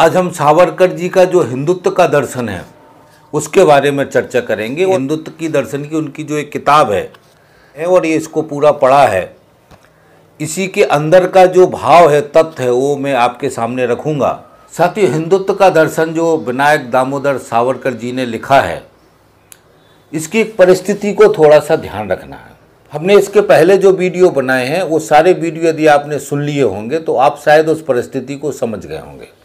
आज हम सावरकर जी का जो हिंदुत्व का दर्शन है उसके बारे में चर्चा करेंगे हिंदुत्व की दर्शन की उनकी जो एक किताब है और ये इसको पूरा पढ़ा है इसी के अंदर का जो भाव है तत्व है वो मैं आपके सामने रखूँगा साथ ही हिंदुत्व का दर्शन जो विनायक दामोदर सावरकर जी ने लिखा है इसकी एक परिस्थिति को थोड़ा सा ध्यान रखना है हमने इसके पहले जो वीडियो बनाए हैं वो सारे वीडियो यदि आपने सुन लिए होंगे तो आप शायद उस परिस्थिति को समझ गए होंगे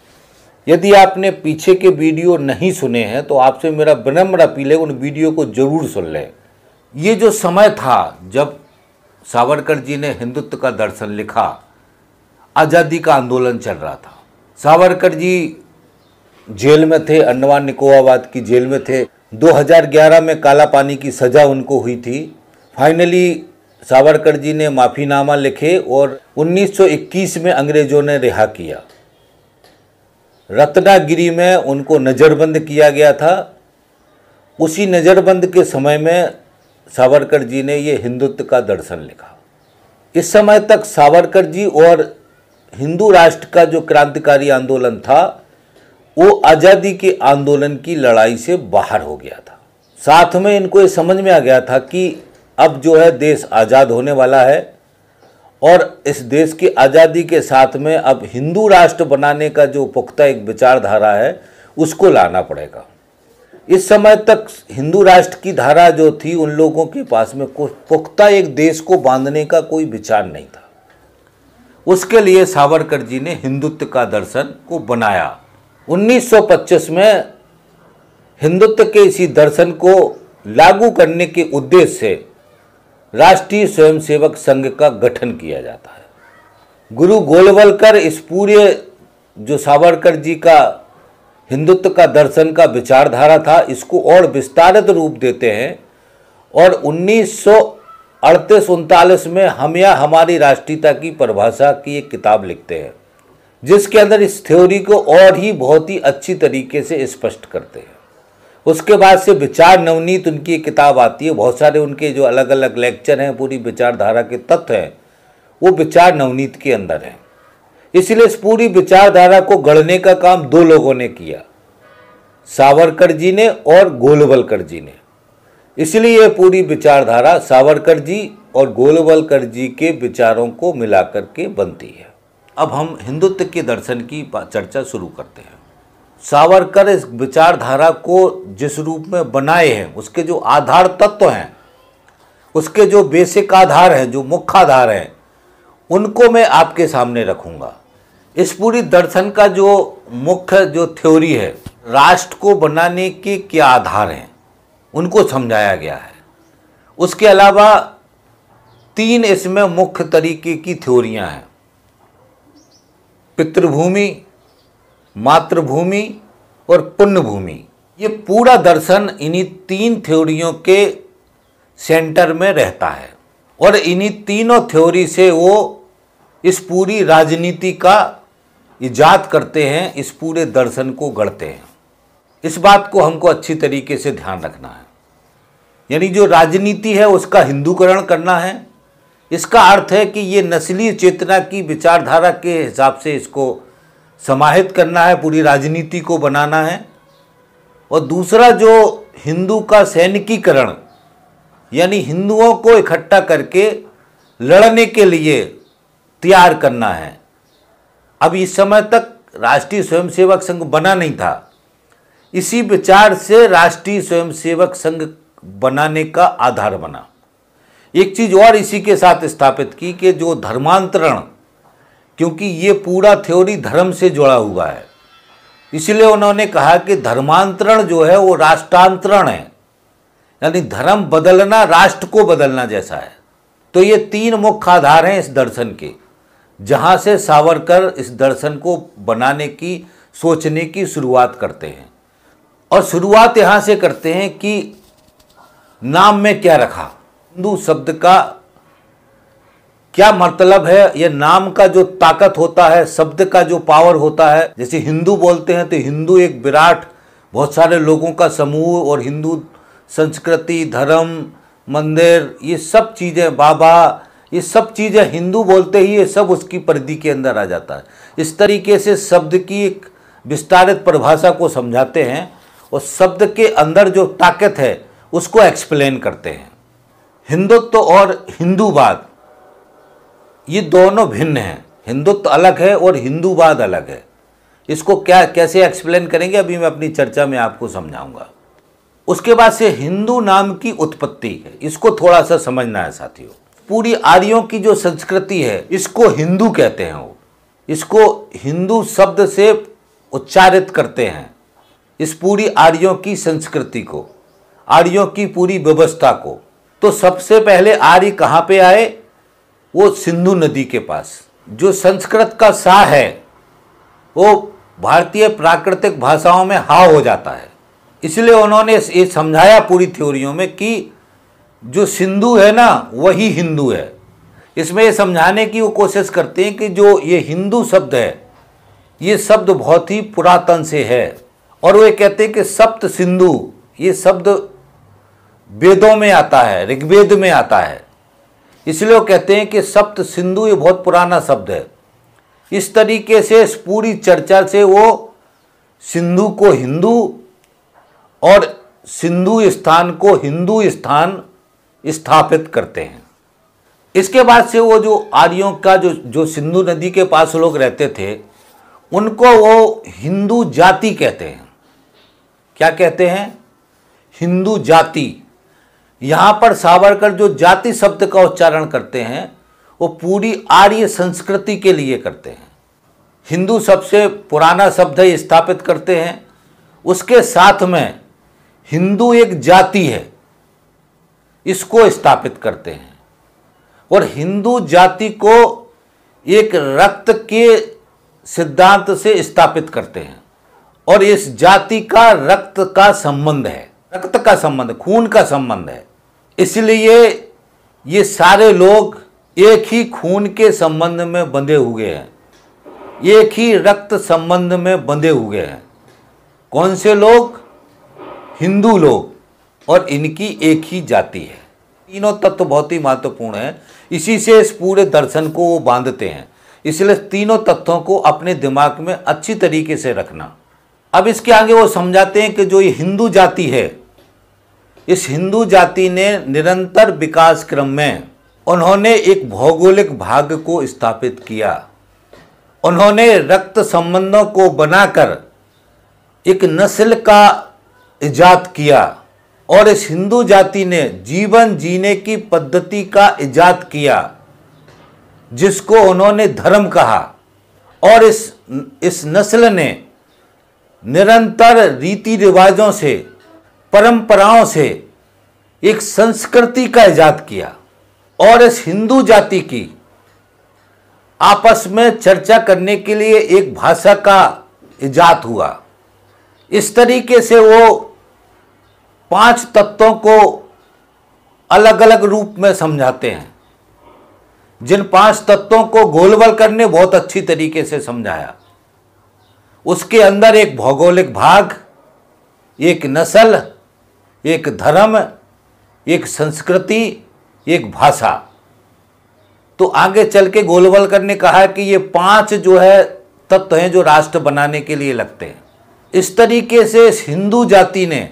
यदि आपने पीछे के वीडियो नहीं सुने हैं तो आपसे मेरा विनम्र अपील है उन वीडियो को जरूर सुन लें ये जो समय था जब सावरकर जी ने हिंदुत्व का दर्शन लिखा आज़ादी का आंदोलन चल रहा था सावरकर जी जेल में थे अंडमान निकोबाबाद की जेल में थे 2011 में काला पानी की सज़ा उनको हुई थी फाइनली सावरकर जी ने माफ़ीनामा लिखे और 1921 में अंग्रेज़ों ने रिहा किया रत्नागिरी में उनको नज़रबंद किया गया था उसी नज़रबंद के समय में सावरकर जी ने ये हिंदुत्व का दर्शन लिखा इस समय तक सावरकर जी और हिंदू राष्ट्र का जो क्रांतिकारी आंदोलन था वो आज़ादी के आंदोलन की लड़ाई से बाहर हो गया था साथ में इनको ये समझ में आ गया था कि अब जो है देश आज़ाद होने वाला है और इस देश की आज़ादी के साथ में अब हिंदू राष्ट्र बनाने का जो पुख्ता एक विचारधारा है उसको लाना पड़ेगा इस समय तक हिंदू राष्ट्र की धारा जो थी उन लोगों के पास में कोई पुख्ता एक देश को बांधने का कोई विचार नहीं था उसके लिए सावरकर जी ने हिंदुत्व का दर्शन को बनाया 1925 में हिंदुत्व के इसी दर्शन को लागू करने के उद्देश्य से राष्ट्रीय स्वयंसेवक संघ का गठन किया जाता है गुरु गोलवलकर इस पूरे जो सावरकर जी का हिंदुत्व का दर्शन का विचारधारा था इसको और विस्तारित रूप देते हैं और उन्नीस सौ अड़तीस उनतालीस में हम या हमारी राष्ट्रीयता की परिभाषा की एक किताब लिखते हैं जिसके अंदर इस थ्योरी को और ही बहुत ही अच्छी तरीके से स्पष्ट करते हैं उसके बाद से विचार नवनीत उनकी एक किताब आती है बहुत सारे उनके जो अलग अलग लेक्चर हैं पूरी विचारधारा के तत्व हैं वो विचार नवनीत के अंदर हैं इसलिए इस पूरी विचारधारा को गढ़ने का काम दो लोगों ने किया सावरकर जी ने और गोलवलकर जी ने इसलिए यह पूरी विचारधारा सावरकर जी और गोलवलकर जी के विचारों को मिलाकर के बनती है अब हम हिंदुत्व के दर्शन की चर्चा शुरू करते हैं सावरकर इस विचारधारा को जिस रूप में बनाए हैं उसके जो आधार तत्व हैं उसके जो बेसिक आधार हैं जो मुख्य आधार हैं उनको मैं आपके सामने रखूंगा इस पूरी दर्शन का जो मुख्य जो थ्योरी है राष्ट्र को बनाने के क्या आधार हैं उनको समझाया गया है उसके अलावा तीन इसमें मुख्य तरीके की थ्योरियाँ हैं पितृभूमि मातृभूमि और पुण्य भूमि ये पूरा दर्शन इन्हीं तीन थ्योरियों के सेंटर में रहता है और इन्हीं तीनों थ्योरी से वो इस पूरी राजनीति का ईजाद करते हैं इस पूरे दर्शन को गढ़ते हैं इस बात को हमको अच्छी तरीके से ध्यान रखना है यानी जो राजनीति है उसका हिंदूकरण करना है इसका अर्थ है कि ये नस्लीय चेतना की विचारधारा के हिसाब से इसको समाहित करना है पूरी राजनीति को बनाना है और दूसरा जो हिंदू का सैनिकीकरण यानी हिंदुओं को इकट्ठा करके लड़ने के लिए तैयार करना है अब इस समय तक राष्ट्रीय स्वयंसेवक संघ बना नहीं था इसी विचार से राष्ट्रीय स्वयंसेवक संघ बनाने का आधार बना एक चीज़ और इसी के साथ स्थापित की कि जो धर्मांतरण क्योंकि ये पूरा थ्योरी धर्म से जुड़ा हुआ है इसलिए उन्होंने कहा कि धर्मांतरण जो है वो राष्ट्रांतरण है यानी धर्म बदलना राष्ट्र को बदलना जैसा है तो ये तीन मुख्य आधार हैं इस दर्शन के जहाँ से सावरकर इस दर्शन को बनाने की सोचने की शुरुआत करते हैं और शुरुआत यहाँ से करते हैं कि नाम में क्या रखा हिंदू शब्द का क्या मतलब है ये नाम का जो ताकत होता है शब्द का जो पावर होता है जैसे हिंदू बोलते हैं तो हिंदू एक विराट बहुत सारे लोगों का समूह और हिंदू संस्कृति धर्म मंदिर ये सब चीज़ें बाबा ये सब चीज़ें हिंदू बोलते ही ये सब उसकी परिधि के अंदर आ जाता है इस तरीके से शब्द की एक विस्तारित परिभाषा को समझाते हैं और शब्द के अंदर जो ताकत है उसको एक्सप्लेन करते हैं हिंदुत्व तो और हिंदूवाद ये दोनों भिन्न हैं हिंदुत्व अलग है और हिंदूवाद अलग है इसको क्या कैसे एक्सप्लेन करेंगे अभी मैं अपनी चर्चा में आपको समझाऊंगा उसके बाद से हिंदू नाम की उत्पत्ति है इसको थोड़ा सा समझना है साथियों पूरी आर्यों की जो संस्कृति है इसको हिंदू कहते हैं वो इसको हिंदू शब्द से उच्चारित करते हैं इस पूरी आर्यों की संस्कृति को आर्यों की पूरी व्यवस्था को तो सबसे पहले आर्य कहाँ पे आए वो सिंधु नदी के पास जो संस्कृत का सा है वो भारतीय प्राकृतिक भाषाओं में हा हो जाता है इसलिए उन्होंने ये समझाया पूरी थ्योरियों में कि जो सिंधु है ना वही हिंदू है इसमें ये समझाने की वो कोशिश करते हैं कि जो ये हिंदू शब्द है ये शब्द बहुत ही पुरातन से है और वे कहते हैं कि सप्त सिंधु ये शब्द वेदों में आता है ऋग्वेद में आता है इसलिए कहते हैं कि सप्त सिंधु ये बहुत पुराना शब्द है इस तरीके से इस पूरी चर्चा से वो सिंधु को हिंदू और सिंधु स्थान को हिंदू स्थान स्थापित करते हैं इसके बाद से वो जो आर्यों का जो जो सिंधु नदी के पास लोग रहते थे उनको वो हिंदू जाति कहते हैं क्या कहते हैं हिंदू जाति यहाँ पर सावरकर जो जाति शब्द का उच्चारण करते हैं वो पूरी आर्य संस्कृति के लिए करते हैं हिंदू सबसे पुराना शब्द है स्थापित करते हैं उसके साथ में हिंदू एक जाति है इसको स्थापित करते हैं और हिंदू जाति को एक रक्त के सिद्धांत से स्थापित करते हैं और इस जाति का रक्त का संबंध है रक्त का संबंध खून का संबंध है इसलिए ये सारे लोग एक ही खून के संबंध में बंधे हुए हैं एक ही रक्त संबंध में बंधे हुए हैं कौन से लोग हिंदू लोग और इनकी एक ही जाति है तीनों तत्व बहुत ही महत्वपूर्ण हैं इसी से इस पूरे दर्शन को वो बांधते हैं इसलिए तीनों तत्वों को अपने दिमाग में अच्छी तरीके से रखना अब इसके आगे वो समझाते हैं कि जो ये हिंदू जाति है इस हिंदू जाति ने निरंतर विकास क्रम में उन्होंने एक भौगोलिक भाग को स्थापित किया उन्होंने रक्त संबंधों को बनाकर एक नस्ल का इजाद किया और इस हिंदू जाति ने जीवन जीने की पद्धति का इजाद किया जिसको उन्होंने धर्म कहा और इस इस नस्ल ने निरंतर रीति रिवाजों से परंपराओं से एक संस्कृति का इजाद किया और इस हिंदू जाति की आपस में चर्चा करने के लिए एक भाषा का इजाद हुआ इस तरीके से वो पांच तत्वों को अलग अलग रूप में समझाते हैं जिन पांच तत्वों को गोलबल करने बहुत अच्छी तरीके से समझाया उसके अंदर एक भौगोलिक भाग एक नस्ल एक धर्म एक संस्कृति एक भाषा तो आगे चल के गोलवलकर ने कहा कि ये पांच जो है तत्व हैं जो राष्ट्र बनाने के लिए लगते हैं इस तरीके से इस हिंदू जाति ने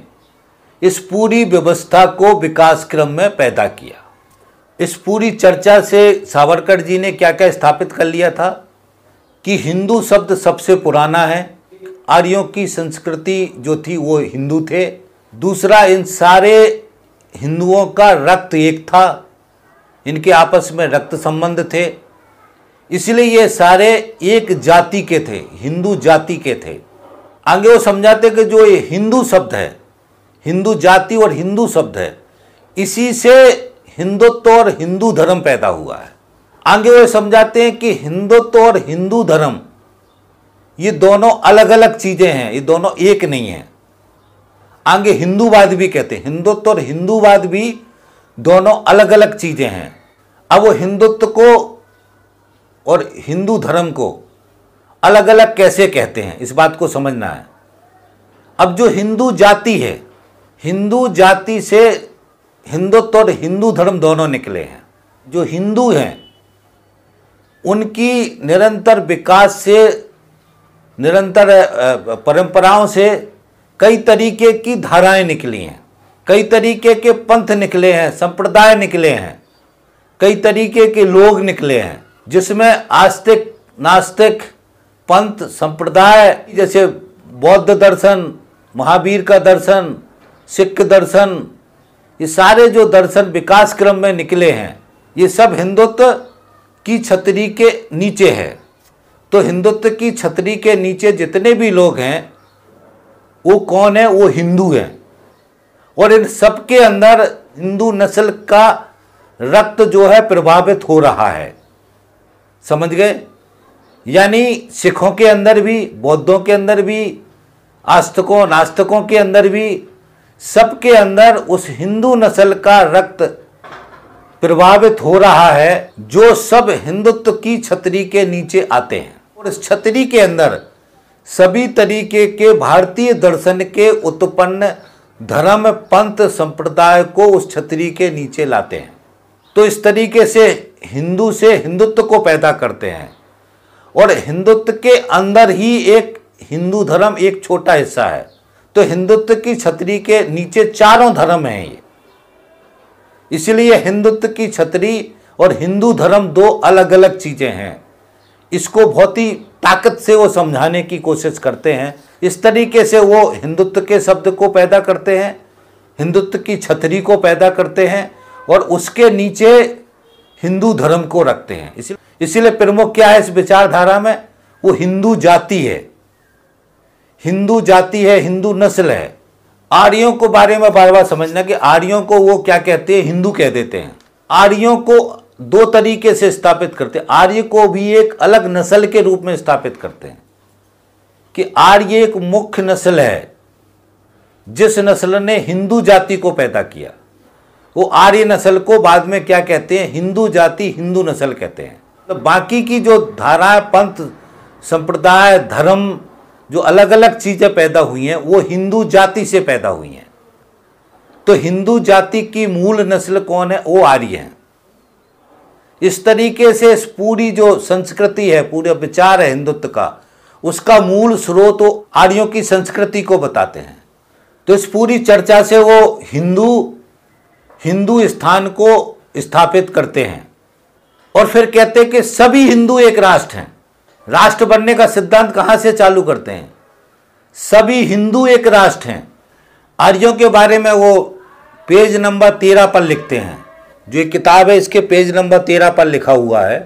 इस पूरी व्यवस्था को विकास क्रम में पैदा किया इस पूरी चर्चा से सावरकर जी ने क्या क्या स्थापित कर लिया था कि हिंदू शब्द सबसे पुराना है आर्यों की संस्कृति जो थी वो हिंदू थे दूसरा इन सारे हिंदुओं का रक्त एक था इनके आपस में रक्त संबंध थे इसलिए ये सारे एक जाति के थे हिंदू जाति के थे आगे वो समझाते कि जो ये हिंदू शब्द है हिंदू जाति और हिंदू शब्द है इसी से हिंदुत्व और हिंदू धर्म पैदा हुआ है आगे वो समझाते हैं कि हिंदुत्व और हिंदू धर्म ये दोनों अलग अलग चीज़ें हैं ये दोनों एक नहीं हैं आगे हिंदूवाद भी कहते हैं हिंदुत्व और हिंदूवाद भी दोनों अलग अलग चीज़ें हैं अब वो हिंदुत्व को और हिंदू धर्म को अलग अलग कैसे कहते हैं इस बात को समझना है अब जो हिंदू जाति है हिंदू जाति से हिंदुत्व और हिंदू धर्म दोनों निकले हैं जो हिंदू हैं उनकी निरंतर विकास से निरंतर परंपराओं से कई तरीके की धाराएं निकली हैं कई तरीके के पंथ निकले हैं संप्रदाय निकले हैं कई तरीके के लोग निकले हैं जिसमें आस्तिक नास्तिक पंथ संप्रदाय जैसे बौद्ध दर्शन महावीर का दर्शन सिख दर्शन ये सारे जो दर्शन विकास क्रम में निकले हैं ये सब हिंदुत्व की छतरी के नीचे है तो हिंदुत्व की छतरी के नीचे जितने भी लोग हैं वो कौन है वो हिंदू हैं और इन सबके अंदर हिंदू नस्ल का रक्त जो है प्रभावित हो रहा है समझ गए यानी सिखों के अंदर भी बौद्धों के अंदर भी आस्तकों नास्तकों के अंदर भी सबके अंदर उस हिंदू नस्ल का रक्त प्रभावित हो रहा है जो सब हिंदुत्व की छतरी के नीचे आते हैं और इस छतरी के अंदर सभी तरीके के भारतीय दर्शन के उत्पन्न धर्म पंथ संप्रदाय को उस छतरी के नीचे लाते हैं तो इस तरीके से हिंदू से हिंदुत्व को पैदा करते हैं और हिंदुत्व के अंदर ही एक हिंदू धर्म एक छोटा हिस्सा है तो हिंदुत्व की छतरी के नीचे चारों धर्म हैं ये इसलिए हिंदुत्व की छतरी और हिंदू धर्म दो अलग अलग चीज़ें हैं इसको बहुत ही ताकत से वो समझाने की कोशिश करते हैं इस तरीके से वो हिंदुत्व के शब्द को पैदा करते हैं हिंदुत्व की छतरी को पैदा करते हैं और उसके नीचे हिंदू धर्म को रखते हैं इसीलिए इसीलिए प्रमुख क्या है इस विचारधारा में वो हिंदू जाति है हिंदू जाति है हिंदू नस्ल है आर्यों को बारे में बार बार समझना कि आर्यों को वो क्या कहते हैं हिंदू कह देते हैं आर्यों को दो तरीके से स्थापित करते आर्य को भी एक अलग नस्ल के रूप में स्थापित करते हैं कि आर्य एक मुख्य नस्ल है जिस नस्ल ने हिंदू जाति को पैदा किया वो आर्य नस्ल को बाद में क्या कहते हैं हिंदू जाति हिंदू नस्ल कहते हैं तो बाकी की जो धाराएं पंथ संप्रदाय धर्म जो अलग अलग चीज़ें पैदा हुई हैं वो हिंदू जाति से पैदा हुई हैं तो हिंदू जाति की मूल नस्ल कौन है वो आर्य हैं इस तरीके से इस पूरी जो संस्कृति है पूरे विचार है हिंदुत्व का उसका मूल स्रोत वो आर्यों की संस्कृति को बताते हैं तो इस पूरी चर्चा से वो हिंदू हिंदू स्थान को स्थापित करते हैं और फिर कहते हैं कि सभी हिंदू एक राष्ट्र हैं राष्ट्र बनने का सिद्धांत कहाँ से चालू करते हैं सभी हिंदू एक राष्ट्र हैं आर्यों के बारे में वो पेज नंबर तेरह पर लिखते हैं जो ये किताब है इसके पेज नंबर तेरह पर लिखा हुआ है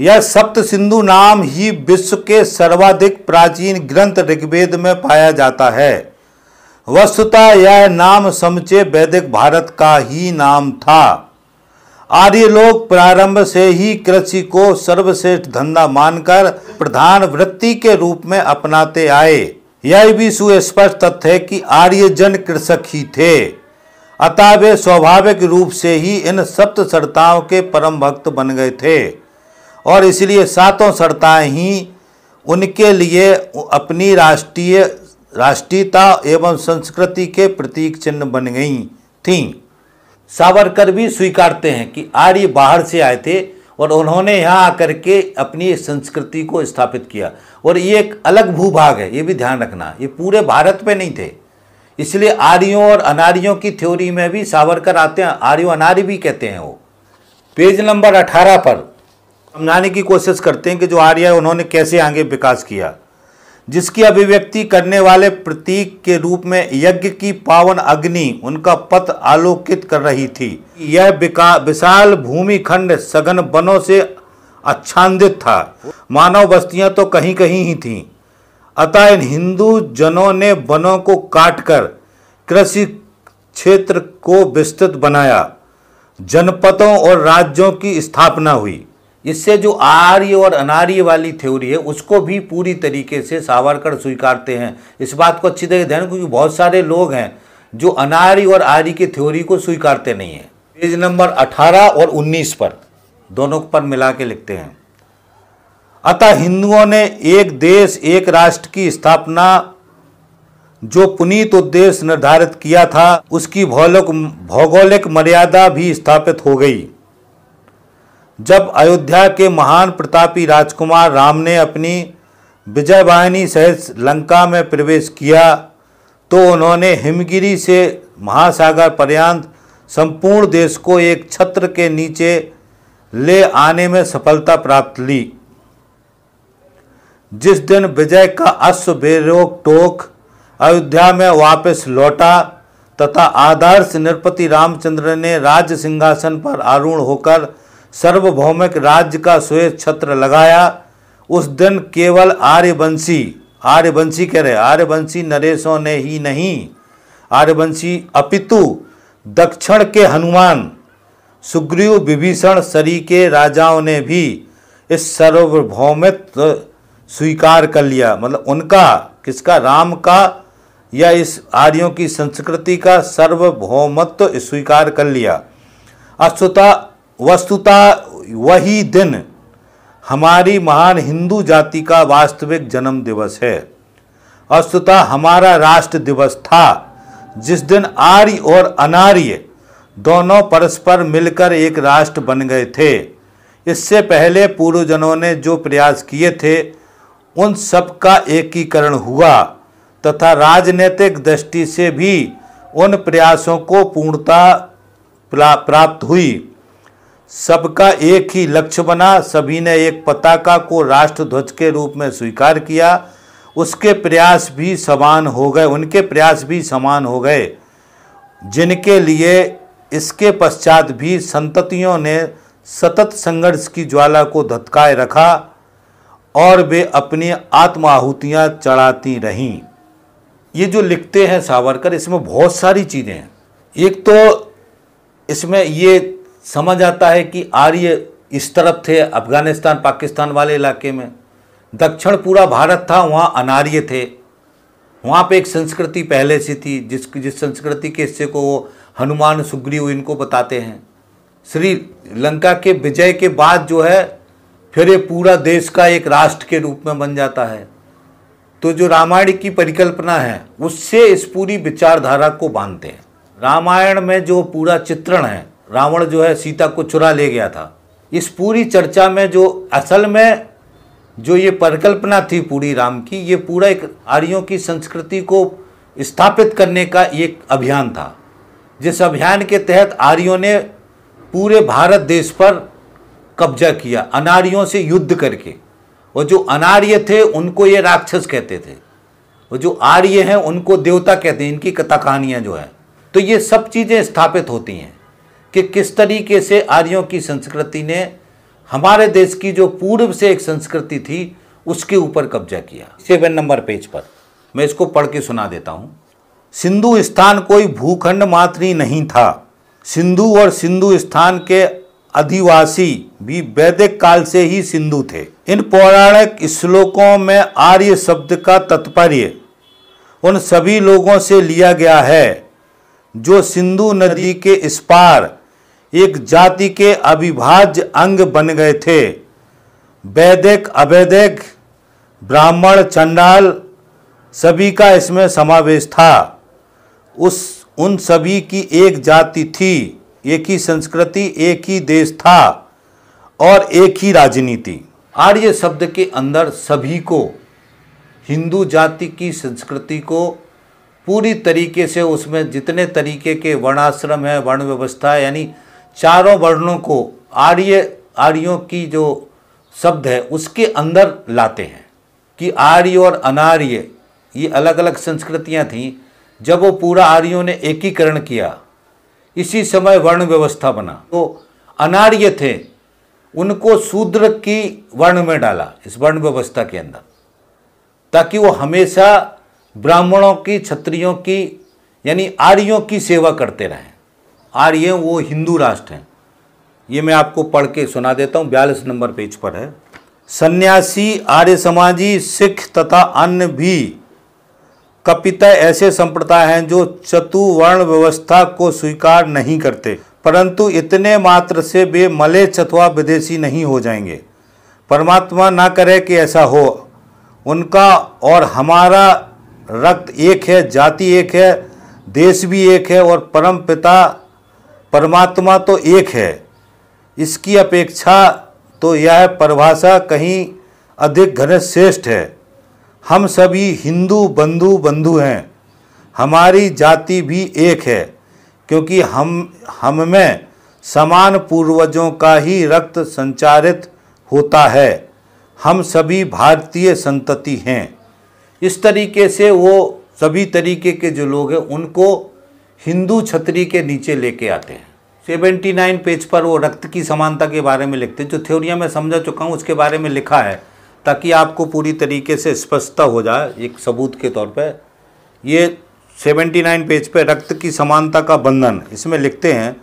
यह सप्त सिंधु नाम ही विश्व के सर्वाधिक प्राचीन ग्रंथ ऋग्वेद में पाया जाता है वस्तुतः यह नाम समचे वैदिक भारत का ही नाम था आर्य लोग प्रारंभ से ही कृषि को सर्वश्रेष्ठ धंधा मानकर प्रधान वृत्ति के रूप में अपनाते आए यह भी सुस्पष्ट तथ्य है कि आर्य जन कृषक ही थे अतः वे स्वाभाविक रूप से ही इन सप्त सड़ताओं के परम भक्त बन गए थे और इसलिए सातों सड़ताएँ ही उनके लिए अपनी राष्ट्रीय राष्ट्रीयता एवं संस्कृति के प्रतीक चिन्ह बन गई थीं सावरकर भी स्वीकारते हैं कि आर्य बाहर से आए थे और उन्होंने यहाँ आकर के अपनी संस्कृति को स्थापित किया और ये एक अलग भूभाग है ये भी ध्यान रखना ये पूरे भारत में नहीं थे इसलिए आर्यों और अनार्यों की थ्योरी में भी सावरकर आते हैं आर्यो अनार्य भी कहते हैं वो पेज नंबर अठारह पर समझाने की कोशिश करते हैं कि जो आर्य है उन्होंने कैसे आगे विकास किया जिसकी अभिव्यक्ति करने वाले प्रतीक के रूप में यज्ञ की पावन अग्नि उनका पथ आलोकित कर रही थी यह विशाल भूमि खंड सघन बनों से अच्छांदित था मानव बस्तियां तो कहीं कहीं ही थीं अतः इन हिंदू जनों ने वनों को काटकर कृषि क्षेत्र को विस्तृत बनाया जनपदों और राज्यों की स्थापना हुई इससे जो आर्य और अनार्य वाली थ्योरी है उसको भी पूरी तरीके से सावरकर स्वीकारते हैं इस बात को अच्छी तरह ध्यान क्योंकि बहुत सारे लोग हैं जो अनार्य और आर्य की थ्योरी को स्वीकारते नहीं हैं पेज नंबर 18 और 19 पर दोनों पर मिला के लिखते हैं अतः हिंदुओं ने एक देश एक राष्ट्र की स्थापना जो पुनीत उद्देश्य निर्धारित किया था उसकी भौगोलिक मर्यादा भी स्थापित हो गई जब अयोध्या के महान प्रतापी राजकुमार राम ने अपनी विजय वाहिनी सहित लंका में प्रवेश किया तो उन्होंने हिमगिरी से महासागर पर्यंत संपूर्ण देश को एक छत्र के नीचे ले आने में सफलता प्राप्त ली जिस दिन विजय का अश्व बेरोक टोक अयोध्या में वापस लौटा तथा आदर्श नृपति रामचंद्र ने राज सिंहासन पर आरूढ़ होकर सार्वभौमिक राज्य का श्वेत छत्र लगाया उस दिन केवल आर्यवंशी आर्यवंशी कह रहे आर्यवंशी नरेशों ने ही नहीं आर्यवंशी अपितु दक्षिण के हनुमान सुग्रीव विभीषण सरी के राजाओं ने भी इस सार्वभौमित्व स्वीकार कर लिया मतलब उनका किसका राम का या इस आर्यों की संस्कृति का सर्वभौमत्व तो स्वीकार कर लिया अस्तुता वस्तुता वही दिन हमारी महान हिंदू जाति का वास्तविक जन्म दिवस है अस्तुता हमारा राष्ट्र दिवस था जिस दिन आर्य और अनार्य दोनों परस्पर मिलकर एक राष्ट्र बन गए थे इससे पहले पूर्वजनों ने जो प्रयास किए थे उन सब का एकीकरण हुआ तथा राजनीतिक दृष्टि से भी उन प्रयासों को पूर्णता प्राप्त हुई सबका एक ही लक्ष्य बना सभी ने एक पताका को राष्ट्रध्वज के रूप में स्वीकार किया उसके प्रयास भी समान हो गए उनके प्रयास भी समान हो गए जिनके लिए इसके पश्चात भी संततियों ने सतत संघर्ष की ज्वाला को धतकाए रखा और वे अपनी आत्म चढ़ाती रहीं ये जो लिखते हैं सावरकर इसमें बहुत सारी चीज़ें हैं एक तो इसमें ये समझ आता है कि आर्य इस तरफ थे अफगानिस्तान पाकिस्तान वाले इलाके में दक्षिण पूरा भारत था वहाँ अनार्य थे वहाँ पे एक संस्कृति पहले से थी जिस जिस संस्कृति के हिस्से को वो हनुमान सुग्रीव इनको बताते हैं श्रीलंका के विजय के बाद जो है फिर ये पूरा देश का एक राष्ट्र के रूप में बन जाता है तो जो रामायण की परिकल्पना है उससे इस पूरी विचारधारा को बांधते हैं रामायण में जो पूरा चित्रण है रावण जो है सीता को चुरा ले गया था इस पूरी चर्चा में जो असल में जो ये परिकल्पना थी पूरी राम की ये पूरा एक आर्यों की संस्कृति को स्थापित करने का एक अभियान था जिस अभियान के तहत आर्यों ने पूरे भारत देश पर कब्जा किया अनार्यों से युद्ध करके और जो अनार्य थे उनको ये राक्षस कहते थे और जो आर्य हैं उनको देवता कहते हैं इनकी कथा कहानियाँ जो है तो ये सब चीज़ें स्थापित होती हैं कि किस तरीके से आर्यों की संस्कृति ने हमारे देश की जो पूर्व से एक संस्कृति थी उसके ऊपर कब्जा किया सेवन नंबर पेज पर मैं इसको पढ़ के सुना देता हूँ सिंधु स्थान कोई भूखंड मात्र ही नहीं था सिंधु और सिंधु स्थान के अधिवासी भी वैदिक काल से ही सिंधु थे इन पौराणिक श्लोकों में आर्य शब्द का तात्पर्य उन सभी लोगों से लिया गया है जो सिंधु नदी के इस पार एक जाति के अविभाज्य अंग बन गए थे वैदिक अवैदिक ब्राह्मण चंडाल सभी का इसमें समावेश था उस उन सभी की एक जाति थी एक ही संस्कृति एक ही देश था और एक ही राजनीति आर्य शब्द के अंदर सभी को हिंदू जाति की संस्कृति को पूरी तरीके से उसमें जितने तरीके के वर्णाश्रम है वर्ण व्यवस्था यानी चारों वर्णों को आर्य आर्यों की जो शब्द है उसके अंदर लाते हैं कि आर्य और अनार्य ये अलग अलग संस्कृतियाँ थीं जब वो पूरा आर्यों ने एकीकरण किया इसी समय वर्ण व्यवस्था बना तो अनार्य थे उनको शूद्र की वर्ण में डाला इस वर्ण व्यवस्था के अंदर ताकि वो हमेशा ब्राह्मणों की क्षत्रियों की यानी आर्यों की सेवा करते रहें आर्य वो हिंदू राष्ट्र हैं ये मैं आपको पढ़ के सुना देता हूँ बयालीस नंबर पेज पर है सन्यासी आर्य समाजी सिख तथा अन्य भी कपिता ऐसे संप्रदाय हैं जो चतुवर्ण व्यवस्था को स्वीकार नहीं करते परंतु इतने मात्र से वे मले चतवा विदेशी नहीं हो जाएंगे परमात्मा ना करे कि ऐसा हो उनका और हमारा रक्त एक है जाति एक है देश भी एक है और परम पिता परमात्मा तो एक है इसकी अपेक्षा तो यह परिभाषा कहीं अधिक घनिष्ठ श्रेष्ठ है हम सभी हिंदू बंधु बंधु हैं हमारी जाति भी एक है क्योंकि हम हम में समान पूर्वजों का ही रक्त संचारित होता है हम सभी भारतीय संतति हैं इस तरीके से वो सभी तरीके के जो लोग हैं उनको हिंदू छतरी के नीचे लेके आते हैं सेवेंटी नाइन पेज पर वो रक्त की समानता के बारे में लिखते हैं जो थ्योरियाँ मैं समझा चुका हूँ उसके बारे में लिखा है ताकि आपको पूरी तरीके से स्पष्टता हो जाए एक सबूत के तौर पर ये 79 पेज पे रक्त की समानता का बंधन इसमें लिखते हैं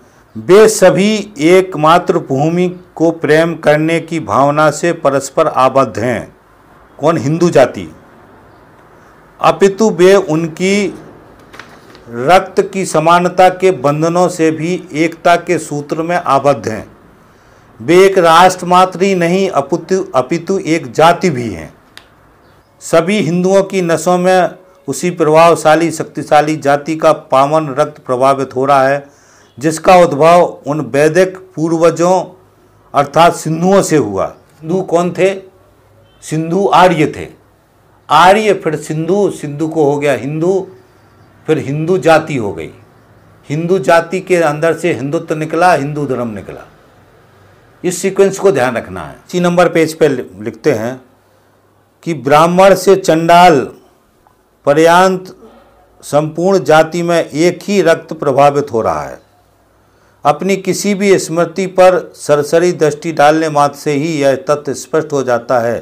वे सभी एकमात्र भूमि को प्रेम करने की भावना से परस्पर आबद्ध हैं कौन हिंदू जाति अपितु वे उनकी रक्त की समानता के बंधनों से भी एकता के सूत्र में आबद्ध हैं वे एक राष्ट्र मात्र ही नहीं अपितु अपितु एक जाति भी हैं सभी हिंदुओं की नसों में उसी प्रभावशाली शक्तिशाली जाति का पावन रक्त प्रभावित हो रहा है जिसका उद्भव उन वैदिक पूर्वजों अर्थात सिंधुओं से हुआ सिंधु कौन थे सिंधु आर्य थे आर्य फिर सिंधु सिंधु को हो गया हिंदू फिर हिंदू जाति हो गई हिंदू जाति के अंदर से हिंदुत्व निकला हिंदू धर्म निकला इस सीक्वेंस को ध्यान रखना है इसी नंबर पेज पर पे लिखते हैं कि ब्राह्मण से चंडाल पर्यांत संपूर्ण जाति में एक ही रक्त प्रभावित हो रहा है अपनी किसी भी स्मृति पर सरसरी दृष्टि डालने मात्र से ही यह तथ्य स्पष्ट हो जाता है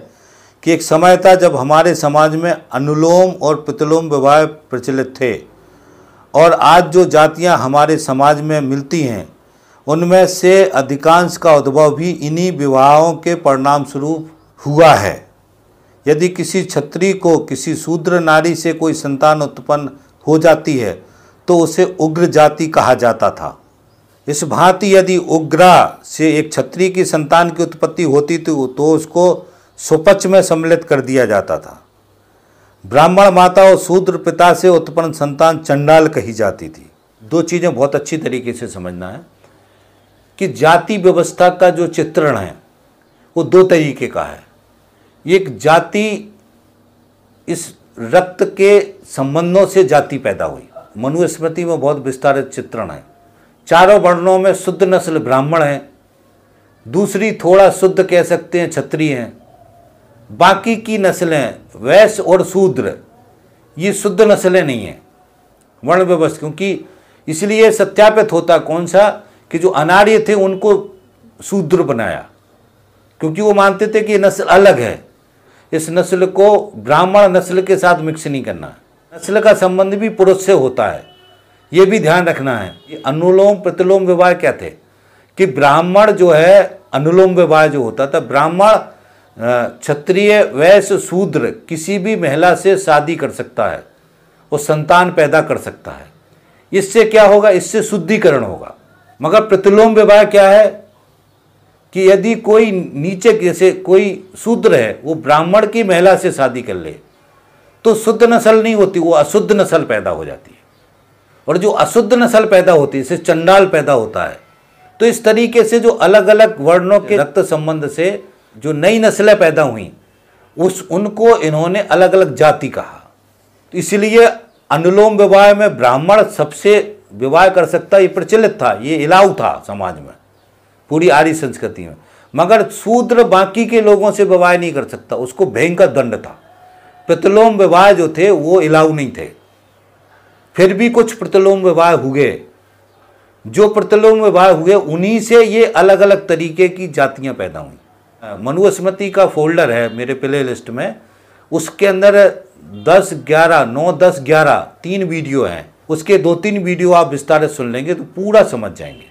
कि एक समय था जब हमारे समाज में अनुलोम और प्रतिलोम विवाह प्रचलित थे और आज जो जातियां हमारे समाज में मिलती हैं उनमें से अधिकांश का उद्भव भी इन्हीं विवाहों के परिणाम स्वरूप हुआ है यदि किसी क्षत्रिय को किसी शूद्र नारी से कोई संतान उत्पन्न हो जाती है तो उसे उग्र जाति कहा जाता था इस भांति यदि उग्रा से एक क्षत्रिय की संतान की उत्पत्ति होती थी तो, तो उसको सुपच में सम्मिलित कर दिया जाता था ब्राह्मण माता और शूद्र पिता से उत्पन्न संतान चंडाल कही जाती थी दो चीज़ें बहुत अच्छी तरीके से समझना है कि जाति व्यवस्था का जो चित्रण है वो दो तरीके का है एक जाति इस रक्त के संबंधों से जाति पैदा हुई मनुस्मृति में बहुत विस्तारित चित्रण है चारों वर्णों में शुद्ध नस्ल ब्राह्मण हैं दूसरी थोड़ा शुद्ध कह सकते हैं क्षत्रिय हैं बाकी की नस्लें वैश्य और शूद्र ये शुद्ध नस्लें नहीं हैं वर्ण व्यवस्था क्योंकि इसलिए सत्यापित होता कौन सा कि जो अनार्य थे उनको शूद्र बनाया क्योंकि वो मानते थे कि ये नस्ल अलग है इस नस्ल को ब्राह्मण नस्ल के साथ मिक्स नहीं करना है नस्ल का संबंध भी पुरुष से होता है ये भी ध्यान रखना है ये अनुलोम प्रतिलोम व्यवहार क्या थे कि ब्राह्मण जो है अनुलोम व्यवहार जो होता था ब्राह्मण क्षत्रिय वैश्य शूद्र किसी भी महिला से शादी कर सकता है वो संतान पैदा कर सकता है इससे क्या होगा इससे शुद्धिकरण होगा मगर प्रतिलोम व्यवहार क्या है कि यदि कोई नीचे जैसे कोई शूद्र है वो ब्राह्मण की महिला से शादी कर ले तो शुद्ध नस्ल नहीं होती वो अशुद्ध नस्ल पैदा हो जाती है और जो अशुद्ध नस्ल पैदा होती है जैसे चंडाल पैदा होता है तो इस तरीके से जो अलग अलग वर्णों के रक्त संबंध से जो नई नस्लें पैदा हुई उस उनको इन्होंने अलग अलग जाति कहा तो इसलिए अनुलोम विवाह में ब्राह्मण सबसे विवाह कर सकता ये प्रचलित था ये अलाउ था समाज में पूरी आर्य संस्कृति में मगर शूद्र बाकी के लोगों से विवाह नहीं कर सकता उसको भयंकर दंड था प्रतिलोम विवाह जो थे वो अलाउ नहीं थे फिर भी कुछ प्रतिलोम विवाह हुए जो प्रतिलोम विवाह हुए उन्हीं से ये अलग अलग तरीके की जातियां पैदा हुई मनुस्मृति का फोल्डर है मेरे प्ले लिस्ट में उसके अंदर दस ग्यारह नौ दस ग्यारह तीन वीडियो हैं उसके दो तीन वीडियो आप विस्तार से सुन लेंगे तो पूरा समझ जाएंगे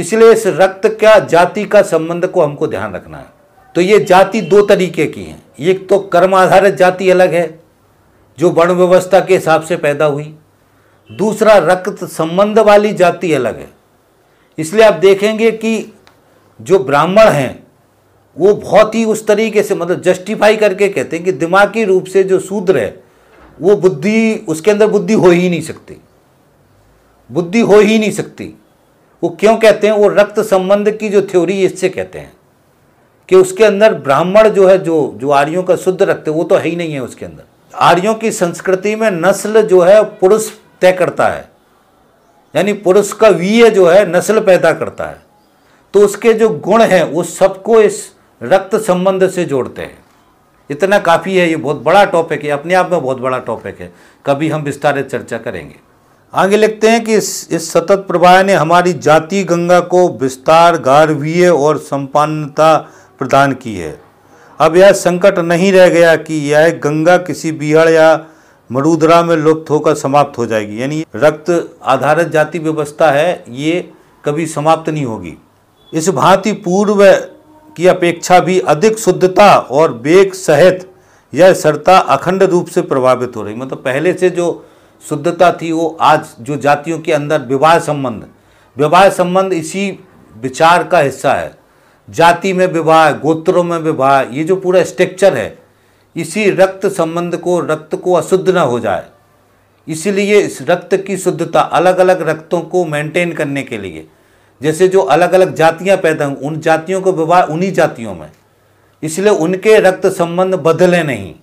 इसलिए इस रक्त का जाति का संबंध को हमको ध्यान रखना है तो ये जाति दो तरीके की हैं एक तो कर्म आधारित जाति अलग है जो वर्ण व्यवस्था के हिसाब से पैदा हुई दूसरा रक्त संबंध वाली जाति अलग है इसलिए आप देखेंगे कि जो ब्राह्मण हैं वो बहुत ही उस तरीके से मतलब जस्टिफाई करके कहते हैं कि दिमागी रूप से जो शूद्र है वो बुद्धि उसके अंदर बुद्धि हो ही नहीं सकती बुद्धि हो ही नहीं सकती वो क्यों कहते हैं वो रक्त संबंध की जो थ्योरी इससे कहते हैं कि उसके अंदर ब्राह्मण जो है जो जो आर्यों का शुद्ध रक्त है वो तो है ही नहीं है उसके अंदर आर्यों की संस्कृति में नस्ल जो है पुरुष तय करता है यानी पुरुष का वीय जो है नस्ल पैदा करता है तो उसके जो गुण हैं वो सबको इस रक्त संबंध से जोड़ते हैं इतना काफ़ी है ये बहुत बड़ा टॉपिक है अपने आप में बहुत बड़ा टॉपिक है कभी हम विस्तारित चर्चा करेंगे आगे लिखते हैं कि इस इस सतत प्रवाह ने हमारी जाति गंगा को विस्तार गार्वीय और संपन्नता प्रदान की है अब यह संकट नहीं रह गया कि यह गंगा किसी बिहड़ या मरुद्रा में लुप्त होकर समाप्त हो जाएगी यानी रक्त आधारित जाति व्यवस्था है ये कभी समाप्त नहीं होगी इस भांति पूर्व की अपेक्षा भी अधिक शुद्धता और वेग सहित यह सरता अखंड रूप से प्रभावित हो रही मतलब पहले से जो शुद्धता थी वो आज जो जातियों के अंदर विवाह संबंध विवाह संबंध इसी विचार का हिस्सा है जाति में विवाह गोत्रों में विवाह ये जो पूरा स्ट्रक्चर है इसी रक्त संबंध को रक्त को अशुद्ध न हो जाए इसलिए इस रक्त की शुद्धता अलग अलग रक्तों को मेंटेन करने के लिए जैसे जो अलग अलग जातियां पैदा हों उन जातियों को विवाह उन्हीं जातियों में इसलिए उनके रक्त संबंध बदले नहीं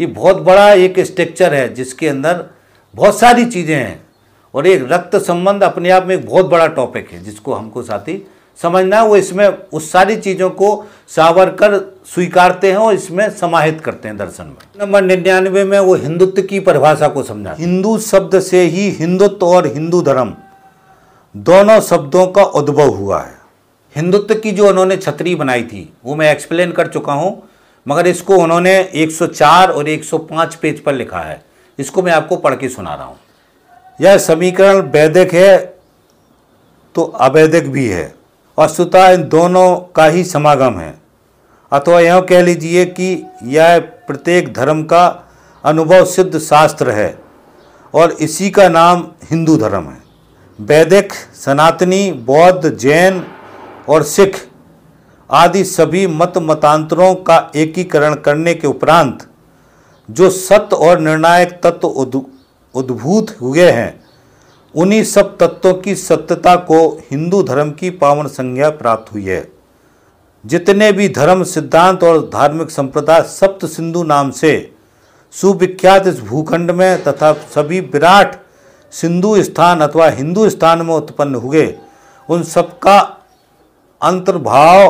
ये बहुत बड़ा एक स्ट्रक्चर है जिसके अंदर बहुत सारी चीज़ें हैं और एक रक्त संबंध अपने आप में एक बहुत बड़ा टॉपिक है जिसको हमको साथी समझना है वो इसमें उस सारी चीज़ों को सावर कर स्वीकारते हैं और इसमें समाहित करते हैं दर्शन में नंबर निन्यानवे में वो हिंदुत्व की परिभाषा को समझा हिंदू शब्द से ही हिंदुत्व और हिंदू धर्म दोनों शब्दों का उद्भव हुआ है हिंदुत्व की जो उन्होंने छतरी बनाई थी वो मैं एक्सप्लेन कर चुका हूँ मगर इसको उन्होंने 104 और 105 पेज पर लिखा है इसको मैं आपको पढ़ के सुना रहा हूँ यह समीकरण वैदिक है तो अवैदिक भी है वस्तुता इन दोनों का ही समागम है अथवा यह कह लीजिए कि यह प्रत्येक धर्म का अनुभव सिद्ध शास्त्र है और इसी का नाम हिंदू धर्म है वैदिक सनातनी बौद्ध जैन और सिख आदि सभी मत मतांतरों का एकीकरण करने के उपरांत जो सत्य और निर्णायक तत्व उद, उद्भूत हुए हैं उन्हीं सब तत्वों की सत्यता को हिंदू धर्म की पावन संज्ञा प्राप्त हुई है जितने भी धर्म सिद्धांत और धार्मिक संप्रदाय सप्त सिंधु नाम से सुविख्यात इस भूखंड में तथा सभी विराट सिंधु स्थान अथवा हिंदू स्थान में उत्पन्न हुए उन सबका अंतर्भाव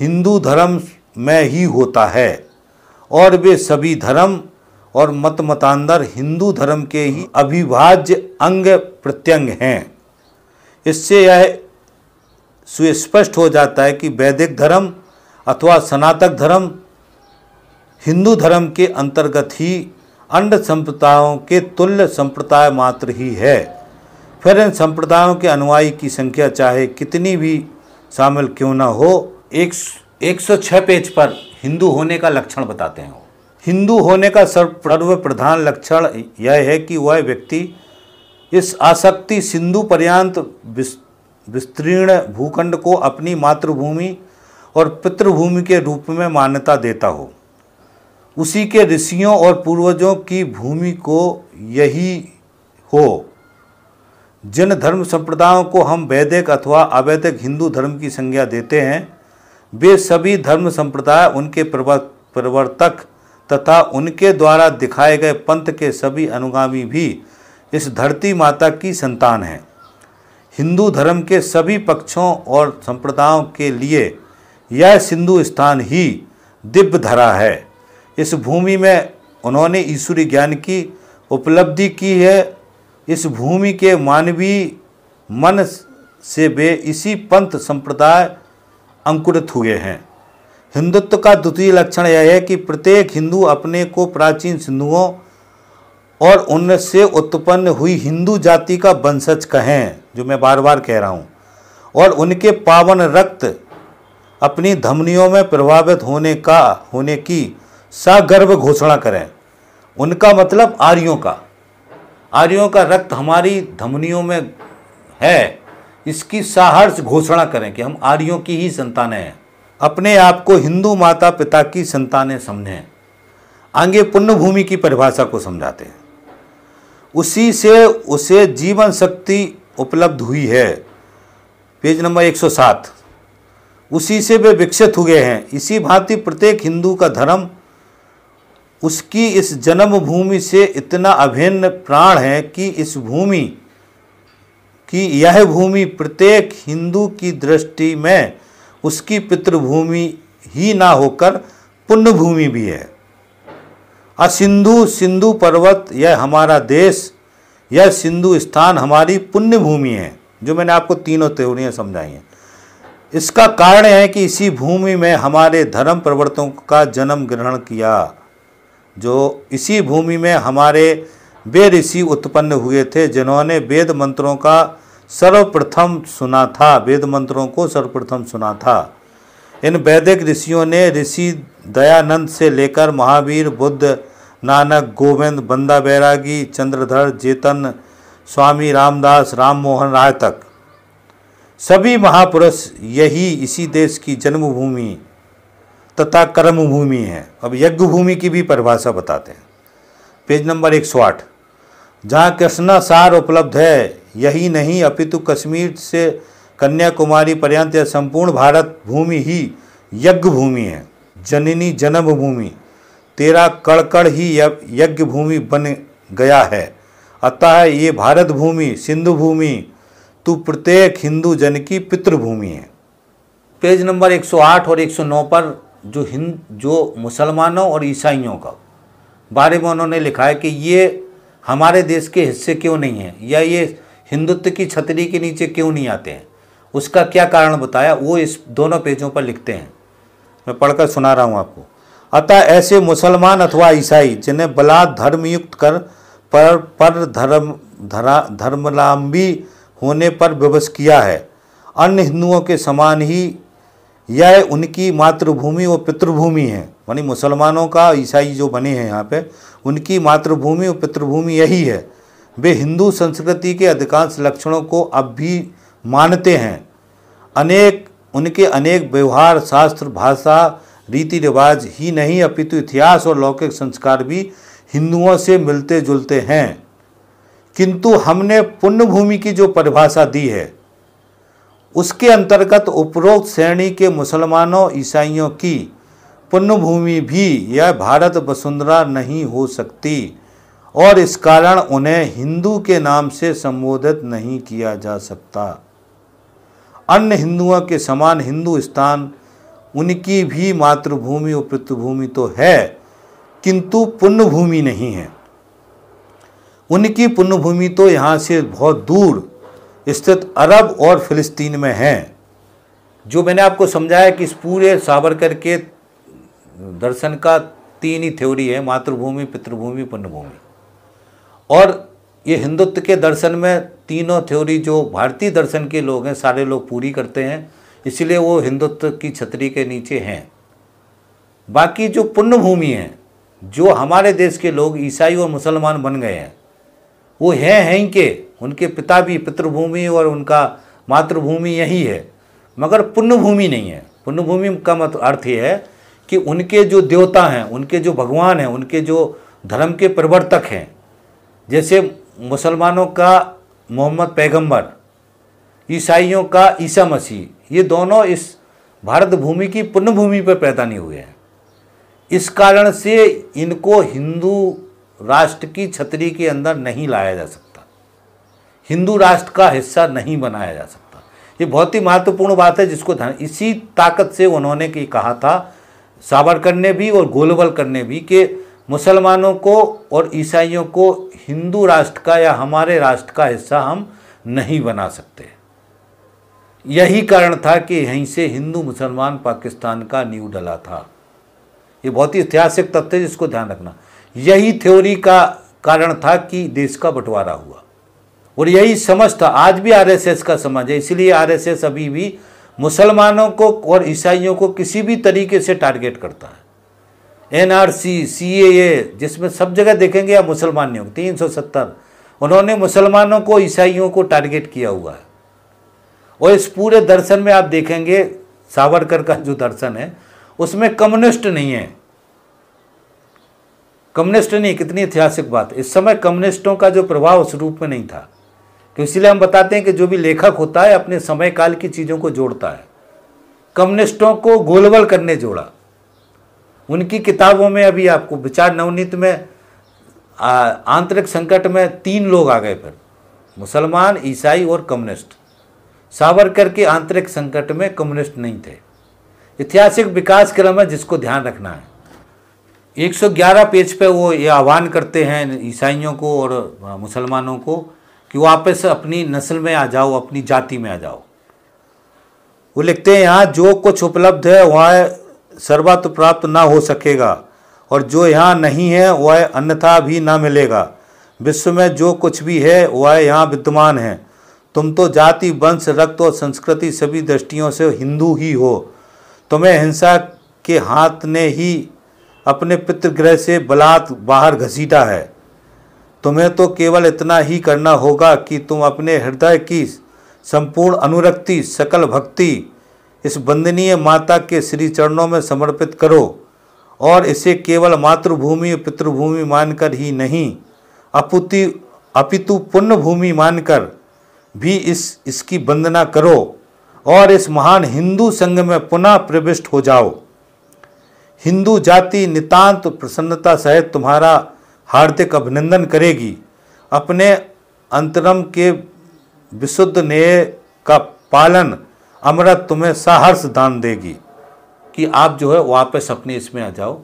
हिंदू धर्म में ही होता है और वे सभी धर्म और मत मतांतर हिंदू धर्म के ही अभिभाज्य अंग प्रत्यंग हैं इससे यह सुस्पष्ट हो जाता है कि वैदिक धर्म अथवा सनातक धर्म हिंदू धर्म के अंतर्गत ही अंड संप्रदायों के तुल्य संप्रदाय मात्र ही है फिर इन संप्रदायों के अनुयायी की संख्या चाहे कितनी भी शामिल क्यों न हो एक 106 पेज पर हिंदू होने का लक्षण बताते हैं हिंदू होने का सर्वप्रव प्रधान लक्षण यह है कि वह व्यक्ति इस आसक्ति सिंधु पर्यांत विस्तीर्ण भूखंड को अपनी मातृभूमि और पितृभूमि के रूप में मान्यता देता हो उसी के ऋषियों और पूर्वजों की भूमि को यही हो जिन धर्म संप्रदायों को हम वैदिक अथवा अवैदिक हिंदू धर्म की संज्ञा देते हैं वे सभी धर्म संप्रदाय उनके प्रवर्तक तथा उनके द्वारा दिखाए गए पंथ के सभी अनुगामी भी इस धरती माता की संतान हैं हिंदू धर्म के सभी पक्षों और संप्रदायों के लिए यह सिंधु स्थान ही दिव्य धरा है इस भूमि में उन्होंने ईश्वरी ज्ञान की उपलब्धि की है इस भूमि के मानवीय मन से वे इसी पंथ संप्रदाय अंकुरित हुए हैं हिंदुत्व का द्वितीय लक्षण यह है कि प्रत्येक हिंदू अपने को प्राचीन सिंधुओं और उनसे उत्पन्न हुई हिंदू जाति का वंशज कहें जो मैं बार बार कह रहा हूँ और उनके पावन रक्त अपनी धमनियों में प्रभावित होने का होने की सागर्भ घोषणा करें उनका मतलब आर्यों का आर्यों का रक्त हमारी धमनियों में है इसकी साहर्ष घोषणा करें कि हम आर्यों की ही संतानें हैं अपने आप को हिंदू माता पिता की संतानें समझें आगे पुण्यभूमि की परिभाषा को समझाते हैं उसी से उसे जीवन शक्ति उपलब्ध हुई है पेज नंबर 107 उसी से वे विकसित हुए हैं इसी भांति प्रत्येक हिंदू का धर्म उसकी इस जन्मभूमि से इतना अभिन्न प्राण है कि इस भूमि कि यह भूमि प्रत्येक हिंदू की दृष्टि में उसकी पितृभूमि ही ना होकर पुण्य भूमि भी है असिंधु सिंधु पर्वत यह हमारा देश यह सिंधु स्थान हमारी पुण्य भूमि है जो मैंने आपको तीनों त्योरियाँ समझाई हैं इसका कारण है कि इसी भूमि में हमारे धर्म प्रवर्तकों का जन्म ग्रहण किया जो इसी भूमि में हमारे वे ऋषि उत्पन्न हुए थे जिन्होंने वेद मंत्रों का सर्वप्रथम सुना था वेद मंत्रों को सर्वप्रथम सुना था इन वैदिक ऋषियों ने ऋषि दयानंद से लेकर महावीर बुद्ध नानक गोविंद बंदा बैरागी चंद्रधर चेतन स्वामी रामदास राम मोहन राय तक सभी महापुरुष यही इसी देश की जन्मभूमि तथा कर्मभूमि है अब यज्ञ भूमि की भी परिभाषा बताते हैं पेज नंबर एक सौ आठ जहाँ सार उपलब्ध है यही नहीं अपितु कश्मीर से कन्याकुमारी पर्यंत यह संपूर्ण भारत भूमि ही यज्ञ भूमि है जननी जन्म भूमि तेरा कड़कड़ ही यज्ञ भूमि बन गया है अतः ये भारत भूमि सिंधु भूमि तो प्रत्येक हिंदू जन की पितृभूमि है पेज नंबर 108 और 109 पर जो हिंद जो मुसलमानों और ईसाइयों का बारे में उन्होंने लिखा है कि ये हमारे देश के हिस्से क्यों नहीं है या ये हिंदुत्व की छतरी के नीचे क्यों नहीं आते हैं उसका क्या कारण बताया वो इस दोनों पेजों पर लिखते हैं मैं पढ़कर सुना रहा हूँ आपको अतः ऐसे मुसलमान अथवा ईसाई जिन्हें बलात् धर्मयुक्त कर पर पर धर्म धरा धर्मलाम्बी होने पर विवश किया है अन्य हिंदुओं के समान ही यह उनकी मातृभूमि व पितृभूमि है मानी मुसलमानों का ईसाई जो बने हैं यहाँ पे उनकी मातृभूमि व पितृभूमि यही है वे हिंदू संस्कृति के अधिकांश लक्षणों को अब भी मानते हैं अनेक उनके अनेक व्यवहार शास्त्र भाषा रीति रिवाज ही नहीं अपितु इतिहास और लौकिक संस्कार भी हिंदुओं से मिलते जुलते हैं किंतु हमने पुण्य भूमि की जो परिभाषा दी है उसके अंतर्गत उपरोक्त श्रेणी के मुसलमानों ईसाइयों की पुण्यभूमि भी यह भारत वसुंधरा नहीं हो सकती और इस कारण उन्हें हिंदू के नाम से संबोधित नहीं किया जा सकता अन्य हिंदुओं के समान हिंदुस्तान उनकी भी मातृभूमि और पृथ्वभूमि तो है किंतु पुण्यभूमि नहीं है उनकी पुण्यभूमि तो यहाँ से बहुत दूर स्थित अरब और फिलिस्तीन में हैं जो मैंने आपको समझाया कि इस पूरे सावरकर के दर्शन का तीन ही थ्योरी है मातृभूमि पितृभूमि पुण्यभूमि और ये हिंदुत्व के दर्शन में तीनों थ्योरी जो भारतीय दर्शन के लोग हैं सारे लोग पूरी करते हैं इसलिए वो हिंदुत्व की छतरी के नीचे हैं बाकी जो पुण्य भूमि है जो हमारे देश के लोग ईसाई और मुसलमान बन गए हैं वो हैं हैं के उनके पिता भी पितृभूमि और उनका मातृभूमि यही है मगर पुण्य भूमि नहीं है पुण्य भूमि का मत अर्थ ये है कि उनके जो देवता हैं उनके जो भगवान हैं उनके जो धर्म के प्रवर्तक हैं जैसे मुसलमानों का मोहम्मद पैगंबर ईसाइयों का ईसा मसीह ये दोनों इस भारत भूमि की पुण्य भूमि पर पैदा नहीं हुए हैं इस कारण से इनको हिंदू राष्ट्र की छतरी के अंदर नहीं लाया जा सकता हिंदू राष्ट्र का हिस्सा नहीं बनाया जा सकता ये बहुत ही महत्वपूर्ण बात है जिसको ध्यान इसी ताकत से उन्होंने कि कहा था सावरकर ने भी और गोलवलकर ने भी कि मुसलमानों को और ईसाइयों को हिंदू राष्ट्र का या हमारे राष्ट्र का हिस्सा हम नहीं बना सकते यही कारण था कि यहीं से हिंदू मुसलमान पाकिस्तान का नींव डला था ये बहुत ही ऐतिहासिक तथ्य जिसको ध्यान रखना यही थ्योरी का कारण था कि देश का बंटवारा हुआ और यही समझ था आज भी आरएसएस का समझ है इसलिए आरएसएस अभी भी मुसलमानों को और ईसाइयों को किसी भी तरीके से टारगेट करता है एनआरसी सीएए जिसमें सब जगह देखेंगे आप मुसलमान नहीं होंगे तीन सौ सत्तर उन्होंने मुसलमानों को ईसाइयों को टारगेट किया हुआ है और इस पूरे दर्शन में आप देखेंगे सावरकर का जो दर्शन है उसमें कम्युनिस्ट नहीं है कम्युनिस्ट नहीं कितनी ऐतिहासिक बात इस समय कम्युनिस्टों का जो प्रभाव उस रूप में नहीं था तो इसलिए हम बताते हैं कि जो भी लेखक होता है अपने समय काल की चीज़ों को जोड़ता है कम्युनिस्टों को गोलबल करने जोड़ा उनकी किताबों में अभी आपको विचार नवनीत में आंतरिक संकट में तीन लोग आ गए फिर मुसलमान ईसाई और कम्युनिस्ट सावरकर के आंतरिक संकट में कम्युनिस्ट नहीं थे ऐतिहासिक विकास क्रम है जिसको ध्यान रखना है 111 पेज पे वो ये आह्वान करते हैं ईसाइयों को और मुसलमानों को कि वापस अपनी नस्ल में आ जाओ अपनी जाति में आ जाओ वो लिखते हैं यहाँ जो कुछ उपलब्ध है वह सर्वत प्राप्त ना हो सकेगा और जो यहाँ नहीं है वह अन्यथा भी ना मिलेगा विश्व में जो कुछ भी है वह यहाँ विद्यमान है तुम तो जाति वंश रक्त और संस्कृति सभी दृष्टियों से हिंदू ही हो तुम्हें हिंसा के हाथ ने ही अपने पितृग्रह से बलात् बाहर घसीटा है तुम्हें तो केवल इतना ही करना होगा कि तुम अपने हृदय की संपूर्ण अनुरक्ति सकल भक्ति इस वंदनीय माता के श्री चरणों में समर्पित करो और इसे केवल मातृभूमि पितृभूमि मानकर ही नहीं अपुति अपितु पुण्य भूमि मानकर भी इस इसकी वंदना करो और इस महान हिंदू संघ में पुनः प्रविष्ट हो जाओ हिंदू जाति नितांत प्रसन्नता सहित तुम्हारा हार्दिक अभिनंदन करेगी अपने अंतरम के विशुद्ध नेय का पालन अमृत तुम्हें साहर्ष दान देगी कि आप जो है वापस अपने इसमें आ जाओ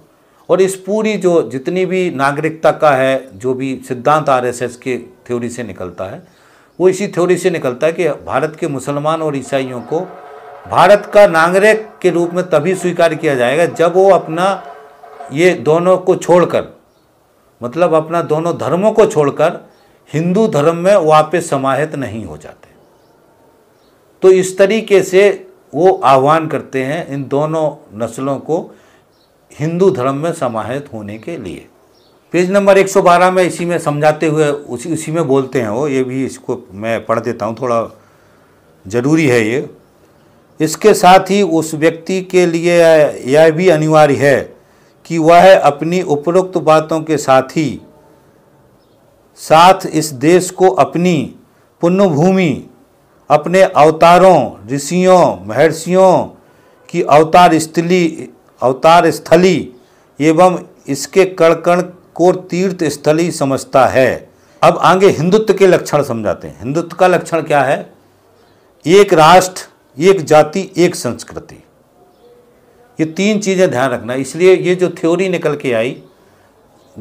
और इस पूरी जो जितनी भी नागरिकता का है जो भी सिद्धांत आरएसएस के थ्योरी से निकलता है वो इसी थ्योरी से निकलता है कि भारत के मुसलमान और ईसाइयों को भारत का नागरिक के रूप में तभी स्वीकार किया जाएगा जब वो अपना ये दोनों को छोड़कर मतलब अपना दोनों धर्मों को छोड़कर हिंदू धर्म में वापस समाहित नहीं हो जाते तो इस तरीके से वो आह्वान करते हैं इन दोनों नस्लों को हिंदू धर्म में समाहित होने के लिए पेज नंबर 112 में इसी में समझाते हुए उसी उसी में बोलते हैं वो ये भी इसको मैं पढ़ देता हूँ थोड़ा ज़रूरी है ये इसके साथ ही उस व्यक्ति के लिए यह भी अनिवार्य है कि वह अपनी उपरोक्त बातों के साथ ही साथ इस देश को अपनी पुण्यभूमि अपने अवतारों ऋषियों महर्षियों की अवतार स्थली अवतार स्थली एवं इसके कणकण को तीर्थ स्थली समझता है अब आगे हिंदुत्व के लक्षण समझाते हैं हिंदुत्व का लक्षण क्या है एक राष्ट्र एक जाति एक संस्कृति ये तीन चीज़ें ध्यान रखना इसलिए ये जो थ्योरी निकल के आई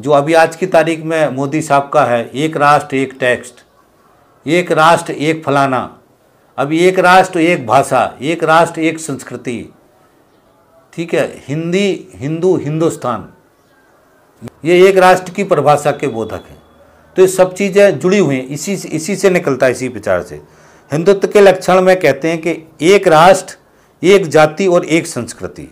जो अभी आज की तारीख में मोदी साहब का है एक राष्ट्र एक टैक्स एक राष्ट्र एक फलाना अभी एक राष्ट्र एक भाषा एक राष्ट्र एक संस्कृति ठीक है हिंदी हिंदू हिंदुस्तान ये एक राष्ट्र की परिभाषा के बोधक हैं तो ये सब चीज़ें जुड़ी हुई हैं इसी इसी से निकलता है इसी विचार से हिंदुत्व के लक्षण में कहते हैं कि एक राष्ट्र एक जाति और एक संस्कृति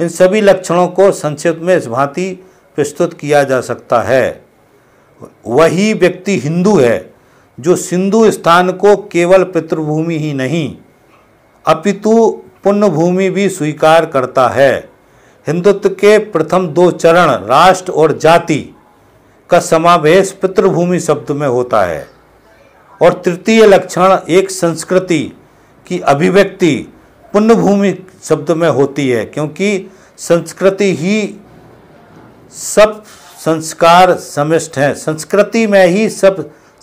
इन सभी लक्षणों को संक्षिप्त में इस भांति प्रस्तुत किया जा सकता है वही व्यक्ति हिंदू है जो सिंधु स्थान को केवल पितृभूमि ही नहीं अपितु पुण्य भूमि भी स्वीकार करता है हिंदुत्व के प्रथम दो चरण राष्ट्र और जाति का समावेश पितृभूमि शब्द में होता है और तृतीय लक्षण एक संस्कृति की अभिव्यक्ति पुण्य भूमि शब्द में होती है क्योंकि संस्कृति ही सब संस्कार समिष्ट हैं संस्कृति में ही सब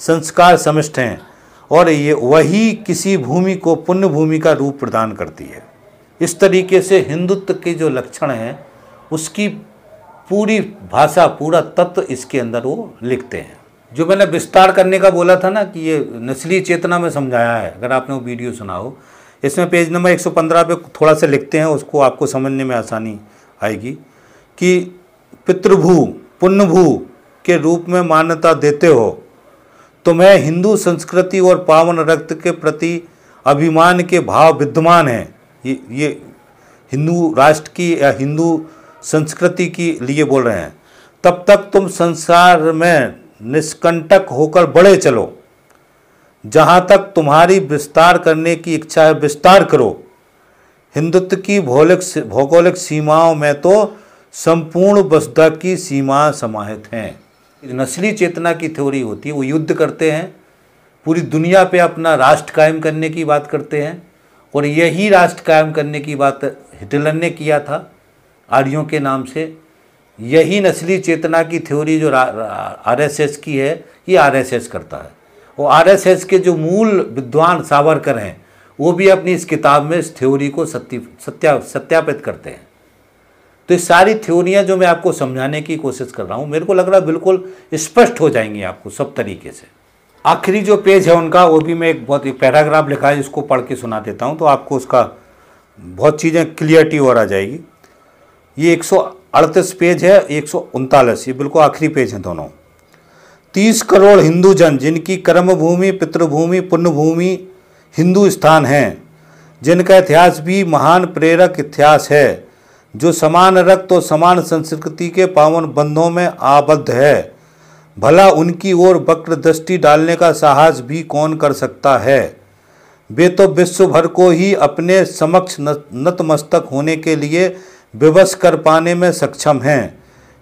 संस्कार समिष्ट हैं और ये वही किसी भूमि को पुण्य भूमि का रूप प्रदान करती है इस तरीके से हिंदुत्व के जो लक्षण हैं उसकी पूरी भाषा पूरा तत्व इसके अंदर वो लिखते हैं जो मैंने विस्तार करने का बोला था ना कि ये नस्ली चेतना में समझाया है अगर आपने वो वीडियो सुना हो इसमें पेज नंबर 115 पे थोड़ा सा लिखते हैं उसको आपको समझने में आसानी आएगी कि पितृभू पुण्यभू के रूप में मान्यता देते हो तुम्हें तो हिंदू संस्कृति और पावन रक्त के प्रति अभिमान के भाव विद्यमान हैं ये ये हिंदू राष्ट्र की या हिंदू संस्कृति की लिए बोल रहे हैं तब तक तुम संसार में निष्कंटक होकर बड़े चलो जहाँ तक तुम्हारी विस्तार करने की इच्छा है विस्तार करो हिंदुत्व की भौलिक भौगोलिक सीमाओं में तो संपूर्ण वसुधा की सीमा समाहित हैं नस्ली चेतना की थ्योरी होती है वो युद्ध करते हैं पूरी दुनिया पे अपना राष्ट्र कायम करने की बात करते हैं और यही राष्ट्र कायम करने की बात हिटलर ने किया था आर्यों के नाम से यही नस्ली चेतना की थ्योरी जो आरएसएस की है ये आरएसएस करता है और आरएसएस के जो मूल विद्वान सावरकर हैं वो भी अपनी इस किताब में इस थ्योरी को सत्य सत्या सत्यापित करते हैं तो ये सारी थ्योरियाँ जो मैं आपको समझाने की कोशिश कर रहा हूँ मेरे को लग रहा है बिल्कुल स्पष्ट हो जाएंगी आपको सब तरीके से आखिरी जो पेज है उनका वो भी मैं एक बहुत एक पैराग्राफ लिखा है जिसको पढ़ के सुना देता हूँ तो आपको उसका बहुत चीज़ें क्लियरिटी और आ जाएगी ये एक पेज है एक ये बिल्कुल आखिरी पेज हैं दोनों तीस करोड़ हिंदू जन जिनकी कर्मभूमि पितृभूमि पुण्यभूमि हिंदू स्थान हैं जिनका इतिहास भी महान प्रेरक इतिहास है जो समान रक्त और समान संस्कृति के पावन बंधों में आबद्ध है भला उनकी ओर वक्र दृष्टि डालने का साहस भी कौन कर सकता है वे तो विश्व भर को ही अपने समक्ष नतमस्तक होने के लिए विवश कर पाने में सक्षम हैं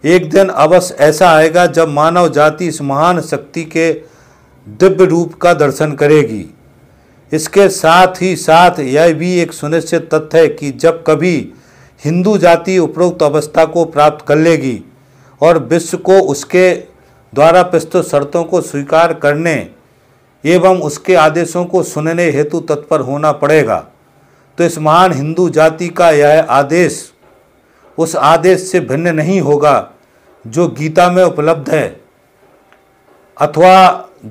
एक दिन अवश्य ऐसा आएगा जब मानव जाति इस महान शक्ति के दिव्य रूप का दर्शन करेगी इसके साथ ही साथ यह भी एक सुनिश्चित तथ्य है कि जब कभी हिंदू जाति उपरोक्त अवस्था को प्राप्त कर लेगी और विश्व को उसके द्वारा प्रस्तुत शर्तों को स्वीकार करने एवं उसके आदेशों को सुनने हेतु तत्पर होना पड़ेगा तो इस महान हिंदू जाति का यह आदेश उस आदेश से भिन्न नहीं होगा जो गीता में उपलब्ध है अथवा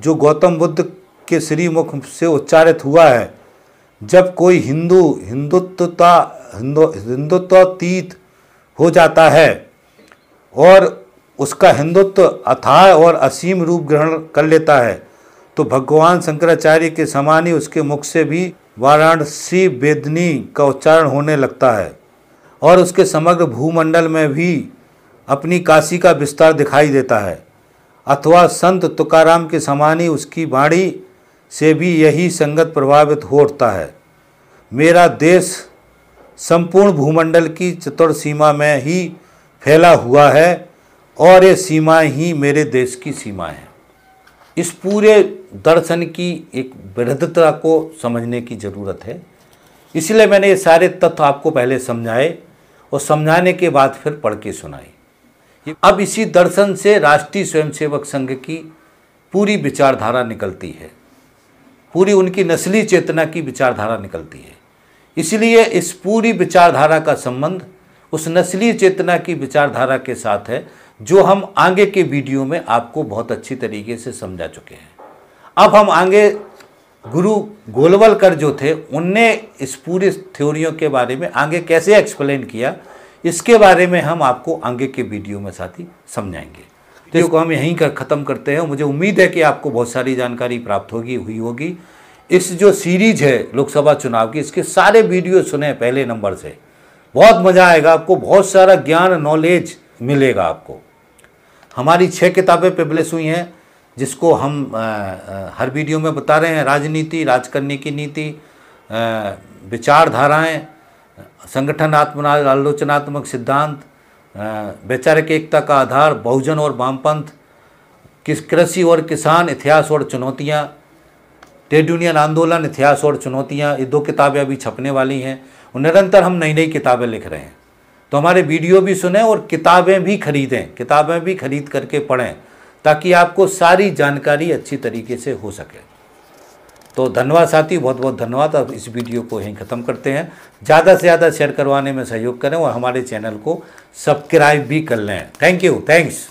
जो गौतम बुद्ध के श्रीमुख से उच्चारित हुआ है जब कोई हिंदू हिंदुत्वता हिंदु हिंदुत्वातीत हो जाता है और उसका हिंदुत्व अथाह और असीम रूप ग्रहण कर लेता है तो भगवान शंकराचार्य के समान ही उसके मुख से भी वाराणसी वेदनी का उच्चारण होने लगता है और उसके समग्र भूमंडल में भी अपनी काशी का विस्तार दिखाई देता है अथवा संत तुकाराम के समानी उसकी बाणी से भी यही संगत प्रभावित हो उठता है मेरा देश संपूर्ण भूमंडल की चतुर सीमा में ही फैला हुआ है और ये सीमा ही मेरे देश की सीमा है इस पूरे दर्शन की एक वृद्धता को समझने की ज़रूरत है इसलिए मैंने ये सारे तत्व आपको पहले समझाए और समझाने के बाद फिर पढ़ के सुनाई अब इसी दर्शन से राष्ट्रीय स्वयंसेवक संघ की पूरी विचारधारा निकलती है पूरी उनकी नस्ली चेतना की विचारधारा निकलती है इसलिए इस पूरी विचारधारा का संबंध उस नस्ली चेतना की विचारधारा के साथ है जो हम आगे के वीडियो में आपको बहुत अच्छी तरीके से समझा चुके हैं अब हम आगे गुरु गोलवलकर जो थे उनने इस पूरे थ्योरियों के बारे में आगे कैसे एक्सप्लेन किया इसके बारे में हम आपको आगे के वीडियो में साथ ही समझाएंगे तो इसको हम यहीं कर ख़त्म करते हैं मुझे उम्मीद है कि आपको बहुत सारी जानकारी प्राप्त होगी हुई होगी इस जो सीरीज है लोकसभा चुनाव की इसके सारे वीडियो सुने पहले नंबर से बहुत मज़ा आएगा आपको बहुत सारा ज्ञान नॉलेज मिलेगा आपको हमारी छः किताबें पब्लिश हुई हैं जिसको हम आ, हर वीडियो में बता रहे हैं राजनीति राज करने की नीति विचारधाराएं संगठन आलोचनात्मक सिद्धांत वैचारिक एकता का आधार बहुजन और वामपंथ किस कृषि और किसान इतिहास और चुनौतियाँ ट्रेड यूनियन आंदोलन इतिहास और चुनौतियाँ ये दो किताबें अभी छपने वाली हैं और निरंतर हम नई नई किताबें लिख रहे हैं तो हमारे वीडियो भी सुने और किताबें भी खरीदें किताबें भी खरीद करके पढ़ें ताकि आपको सारी जानकारी अच्छी तरीके से हो सके तो धन्यवाद साथी बहुत बहुत धन्यवाद अब इस वीडियो को यहीं ख़त्म करते हैं ज़्यादा से ज़्यादा शेयर करवाने में सहयोग करें और हमारे चैनल को सब्सक्राइब भी कर लें थैंक यू थैंक्स